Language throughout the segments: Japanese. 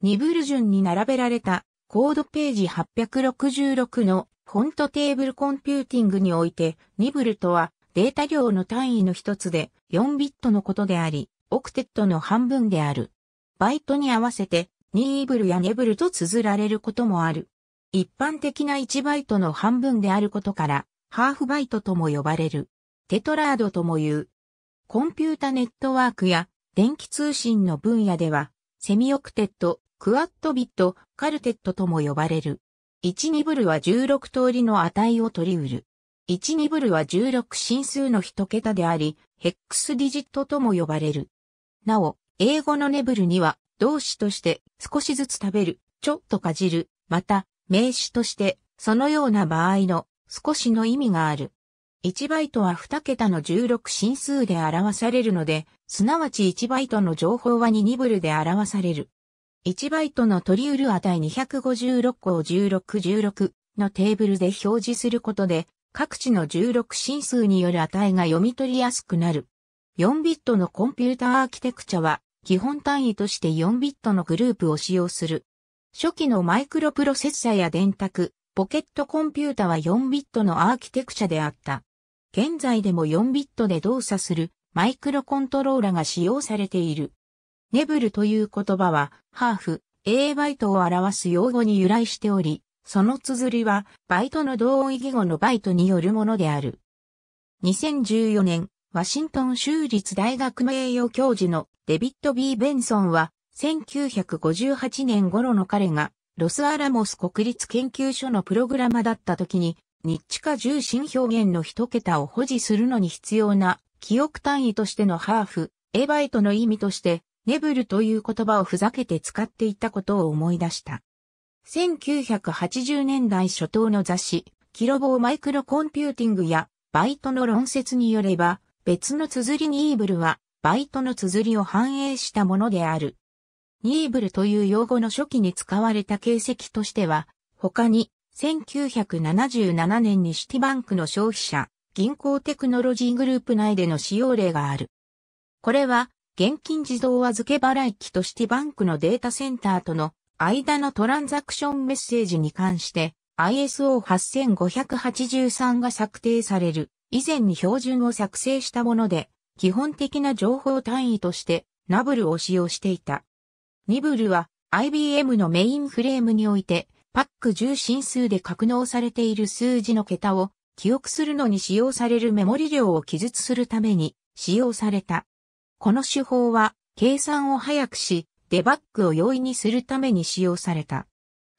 ニブル順に並べられたコードページ866のフォントテーブルコンピューティングにおいてニブルとはデータ量の単位の一つで4ビットのことであり、オクテットの半分である。バイトに合わせてニーブルやネブルと綴られることもある。一般的な1バイトの半分であることから、ハーフバイトとも呼ばれる。テトラードとも言う。コンピュータネットワークや電気通信の分野では、セミオクテット、クワットビット、カルテットとも呼ばれる。1、2ブルは16通りの値を取り得る。1、2ブルは16進数の1桁であり、ヘックスディジットとも呼ばれる。なお、英語のネブルには、動詞として少しずつ食べる、ちょっとかじる、また、名詞として、そのような場合の少しの意味がある。1バイトは2桁の16進数で表されるので、すなわち1バイトの情報は2ニブルで表される。1バイトの取り得る値256を1616のテーブルで表示することで、各地の16進数による値が読み取りやすくなる。4ビットのコンピュータアーキテクチャは、基本単位として4ビットのグループを使用する。初期のマイクロプロセッサや電卓、ポケットコンピュータは4ビットのアーキテクチャであった。現在でも4ビットで動作するマイクロコントローラが使用されている。ネブルという言葉は、ハーフ、A バイトを表す用語に由来しており、その綴りは、バイトの同音異義語のバイトによるものである。2014年、ワシントン州立大学名誉教授のデビッド・ B・ ベンソンは、1958年頃の彼が、ロスアラモス国立研究所のプログラマだった時に、日地化重心表現の一桁を保持するのに必要な記憶単位としてのハーフ、A バイトの意味として、ネブルという言葉をふざけて使っていたことを思い出した。1980年代初頭の雑誌、キロボーマイクロコンピューティングや、バイトの論説によれば、別の綴りニーブルは、バイトの綴りを反映したものである。ニーブルという用語の初期に使われた形跡としては、他に、1977年にシティバンクの消費者、銀行テクノロジーグループ内での使用例がある。これは、現金自動預け払い機としてバンクのデータセンターとの間のトランザクションメッセージに関して ISO8583 が策定される以前に標準を作成したもので基本的な情報単位としてナブルを使用していた。ニブルは IBM のメインフレームにおいてパック10進数で格納されている数字の桁を記憶するのに使用されるメモリ量を記述するために使用された。この手法は、計算を早くし、デバッグを容易にするために使用された。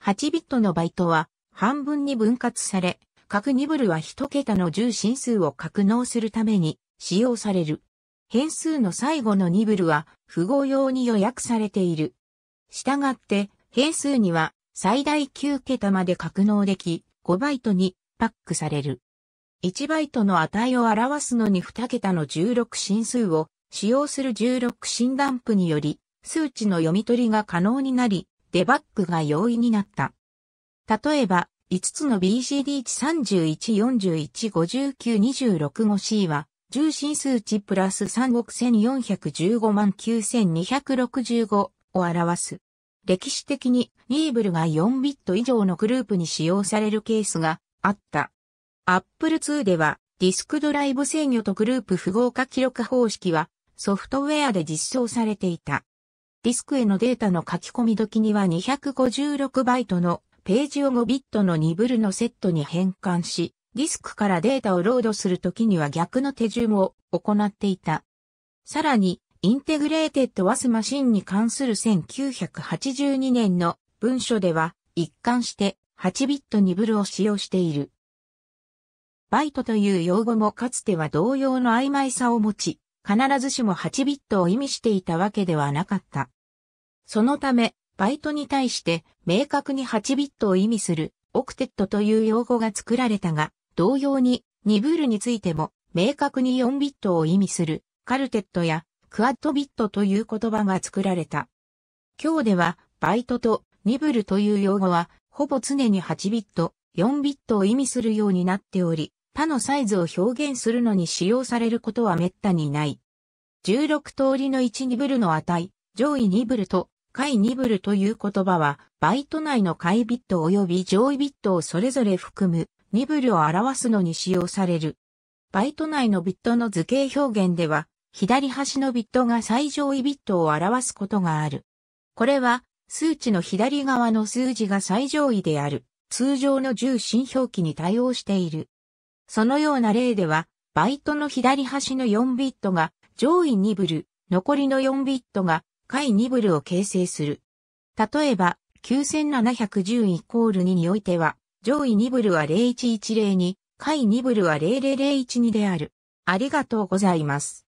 8ビットのバイトは、半分に分割され、各ニブルは1桁の10進数を格納するために使用される。変数の最後のニブルは符号用に予約されている。従って、変数には最大9桁まで格納でき、5バイトにパックされる。1バイトの値を表すのに2桁の16進数を使用する16診断プにより、数値の読み取りが可能になり、デバッグが容易になった。例えば、5つの BCD 値31、41、59、26.5C は、重心数値プラス36415万9265を表す。歴史的にニーブルが4ビット以上のグループに使用されるケースがあった。Apple II ではディスクドライブ制御とグループ符号化記録方式はソフトウェアで実装されていた。ディスクへのデータの書き込み時には256バイトのページを5ビットの2ブルのセットに変換し、ディスクからデータをロードするときには逆の手順を行っていた。さらに、インテグレーテッドワスマシンに関する1982年の文書では、一貫して8ビット2ブルを使用している。バイトという用語もかつては同様の曖昧さを持ち、必ずしも8ビットを意味していたわけではなかった。そのため、バイトに対して明確に8ビットを意味するオクテットという用語が作られたが、同様に2ブールについても明確に4ビットを意味するカルテットやクアッドビットという言葉が作られた。今日ではバイトと2ブルという用語はほぼ常に8ビット、4ビットを意味するようになっており、他のサイズを表現するのに使用されることは滅多にない。16通りの1ニブルの値、上位ニブルと下位ニブルという言葉は、バイト内の下位ビット及び上位ビットをそれぞれ含むニブルを表すのに使用される。バイト内のビットの図形表現では、左端のビットが最上位ビットを表すことがある。これは、数値の左側の数字が最上位である、通常の重心表記に対応している。そのような例では、バイトの左端の4ビットが上位2ブル、残りの4ビットが下位2ブルを形成する。例えば、9710イコール2においては、上位2ブルは01102、下位2ブルは00012である。ありがとうございます。